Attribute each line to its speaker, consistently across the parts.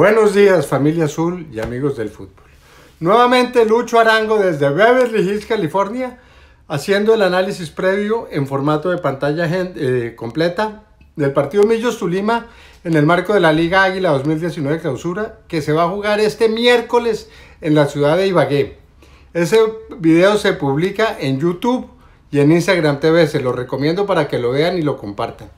Speaker 1: Buenos días familia azul y amigos del fútbol. Nuevamente Lucho Arango desde Beverly Hills, California, haciendo el análisis previo en formato de pantalla eh, completa del partido Millos Tulima en el marco de la Liga Águila 2019 Clausura que se va a jugar este miércoles en la ciudad de Ibagué. Ese video se publica en YouTube y en Instagram TV, se lo recomiendo para que lo vean y lo compartan.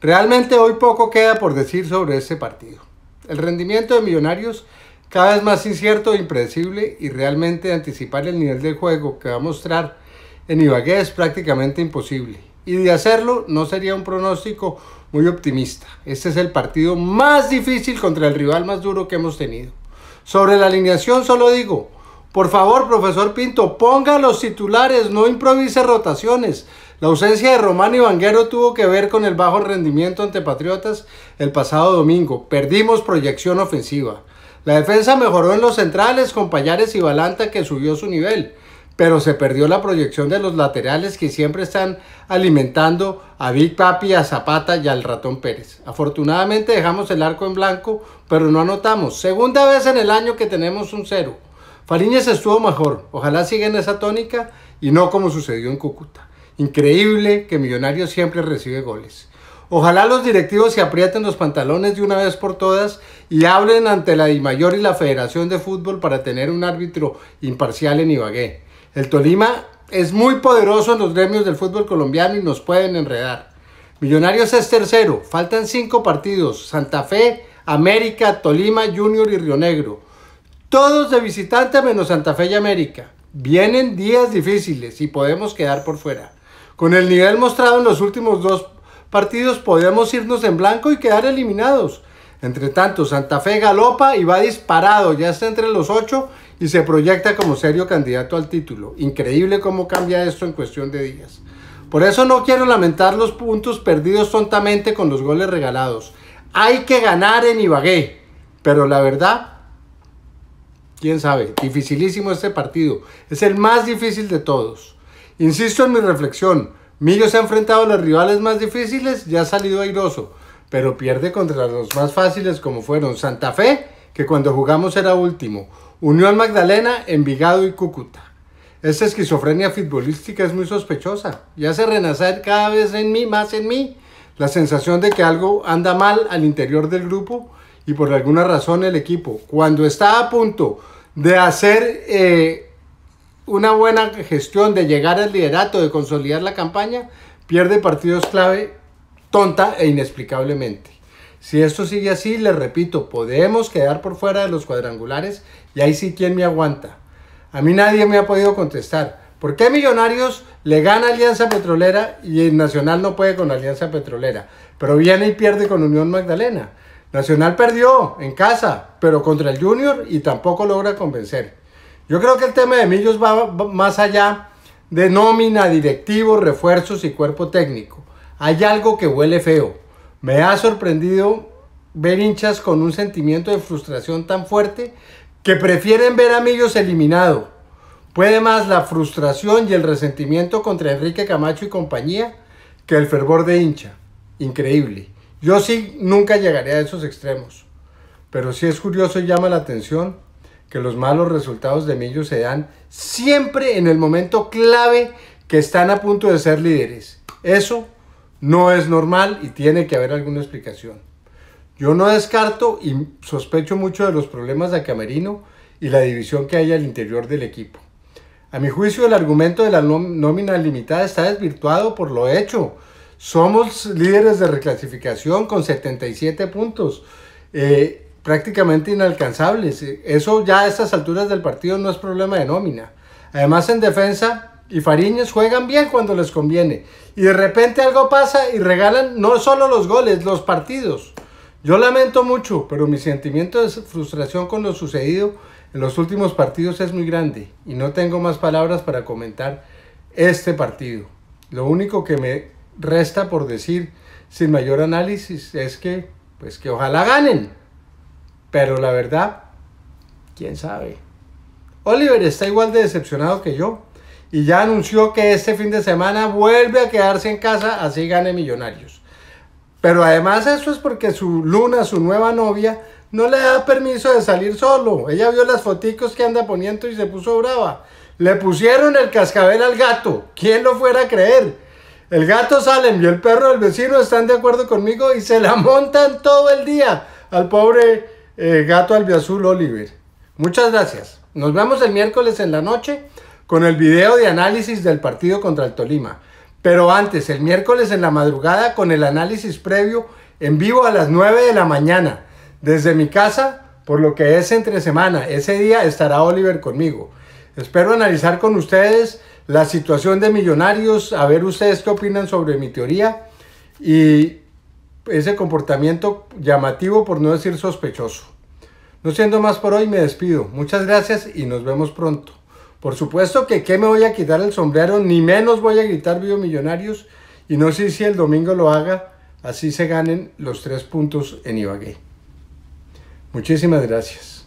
Speaker 1: Realmente hoy poco queda por decir sobre ese partido. El rendimiento de Millonarios cada vez más incierto e impredecible y realmente anticipar el nivel del juego que va a mostrar en Ibagué es prácticamente imposible. Y de hacerlo no sería un pronóstico muy optimista. Este es el partido más difícil contra el rival más duro que hemos tenido. Sobre la alineación solo digo, por favor, profesor Pinto, ponga los titulares, no improvise rotaciones. La ausencia de Román y Vanguero tuvo que ver con el bajo rendimiento ante Patriotas el pasado domingo. Perdimos proyección ofensiva. La defensa mejoró en los centrales con Payares y Balanta que subió su nivel, pero se perdió la proyección de los laterales que siempre están alimentando a Big Papi, a Zapata y al Ratón Pérez. Afortunadamente dejamos el arco en blanco, pero no anotamos. Segunda vez en el año que tenemos un cero. Fariñez estuvo mejor. Ojalá siga en esa tónica y no como sucedió en Cúcuta. Increíble que Millonarios siempre recibe goles. Ojalá los directivos se aprieten los pantalones de una vez por todas y hablen ante la DIMAYOR y la Federación de Fútbol para tener un árbitro imparcial en Ibagué. El Tolima es muy poderoso en los gremios del fútbol colombiano y nos pueden enredar. Millonarios es tercero, faltan cinco partidos, Santa Fe, América, Tolima, Junior y Río Negro. Todos de visitante menos Santa Fe y América. Vienen días difíciles y podemos quedar por fuera. Con el nivel mostrado en los últimos dos partidos podemos irnos en blanco y quedar eliminados. Entre tanto, Santa Fe galopa y va disparado, ya está entre los ocho y se proyecta como serio candidato al título. Increíble cómo cambia esto en cuestión de días. Por eso no quiero lamentar los puntos perdidos tontamente con los goles regalados. Hay que ganar en Ibagué. Pero la verdad, quién sabe, dificilísimo este partido. Es el más difícil de todos. Insisto en mi reflexión, Millo se ha enfrentado a los rivales más difíciles y ha salido airoso, pero pierde contra los más fáciles como fueron Santa Fe, que cuando jugamos era último, Unión Magdalena, Envigado y Cúcuta. Esta esquizofrenia futbolística es muy sospechosa y hace renacer cada vez en mí, más en mí, la sensación de que algo anda mal al interior del grupo y por alguna razón el equipo, cuando está a punto de hacer eh, una buena gestión de llegar al liderato, de consolidar la campaña, pierde partidos clave tonta e inexplicablemente. Si esto sigue así, les repito, podemos quedar por fuera de los cuadrangulares y ahí sí ¿quién me aguanta. A mí nadie me ha podido contestar. ¿Por qué Millonarios le gana Alianza Petrolera y Nacional no puede con Alianza Petrolera? Pero viene y pierde con Unión Magdalena. Nacional perdió en casa, pero contra el Junior y tampoco logra convencer. Yo creo que el tema de Millos va más allá de nómina, directivos, refuerzos y cuerpo técnico. Hay algo que huele feo. Me ha sorprendido ver hinchas con un sentimiento de frustración tan fuerte que prefieren ver a Millos eliminado. Puede más la frustración y el resentimiento contra Enrique Camacho y compañía que el fervor de hincha. Increíble. Yo sí nunca llegaré a esos extremos. Pero sí es curioso y llama la atención que los malos resultados de Millo se dan siempre en el momento clave que están a punto de ser líderes. Eso no es normal y tiene que haber alguna explicación. Yo no descarto y sospecho mucho de los problemas de Camerino y la división que hay al interior del equipo. A mi juicio, el argumento de la nómina limitada está desvirtuado por lo hecho. Somos líderes de reclasificación con 77 puntos. Eh, prácticamente inalcanzables. Eh, eso ya a estas alturas del partido no es problema de nómina. Además en defensa y Fariñez juegan bien cuando les conviene. Y de repente algo pasa y regalan no solo los goles, los partidos. Yo lamento mucho, pero mi sentimiento de frustración con lo sucedido en los últimos partidos es muy grande y no tengo más palabras para comentar este partido. Lo único que me resta por decir sin mayor análisis es que, pues que ojalá ganen. Pero la verdad, quién sabe. Oliver está igual de decepcionado que yo. Y ya anunció que este fin de semana vuelve a quedarse en casa, así gane Millonarios. Pero además eso es porque su Luna, su nueva novia, no le da permiso de salir solo. Ella vio las foticos que anda poniendo y se puso brava. Le pusieron el cascabel al gato. ¿Quién lo fuera a creer? El gato sale, y el perro al vecino están de acuerdo conmigo y se la montan todo el día al pobre eh, Gato Albiazul Oliver. Muchas gracias. Nos vemos el miércoles en la noche con el video de análisis del partido contra el Tolima. Pero antes, el miércoles en la madrugada con el análisis previo en vivo a las 9 de la mañana desde mi casa, por lo que es entre semana. Ese día estará Oliver conmigo. Espero analizar con ustedes la situación de Millonarios, a ver ustedes qué opinan sobre mi teoría y ese comportamiento llamativo, por no decir sospechoso. No siendo más por hoy, me despido. Muchas gracias y nos vemos pronto. Por supuesto que que me voy a quitar el sombrero, ni menos voy a gritar biomillonarios. Y no sé si el domingo lo haga, así se ganen los tres puntos en Ibagué. Muchísimas gracias.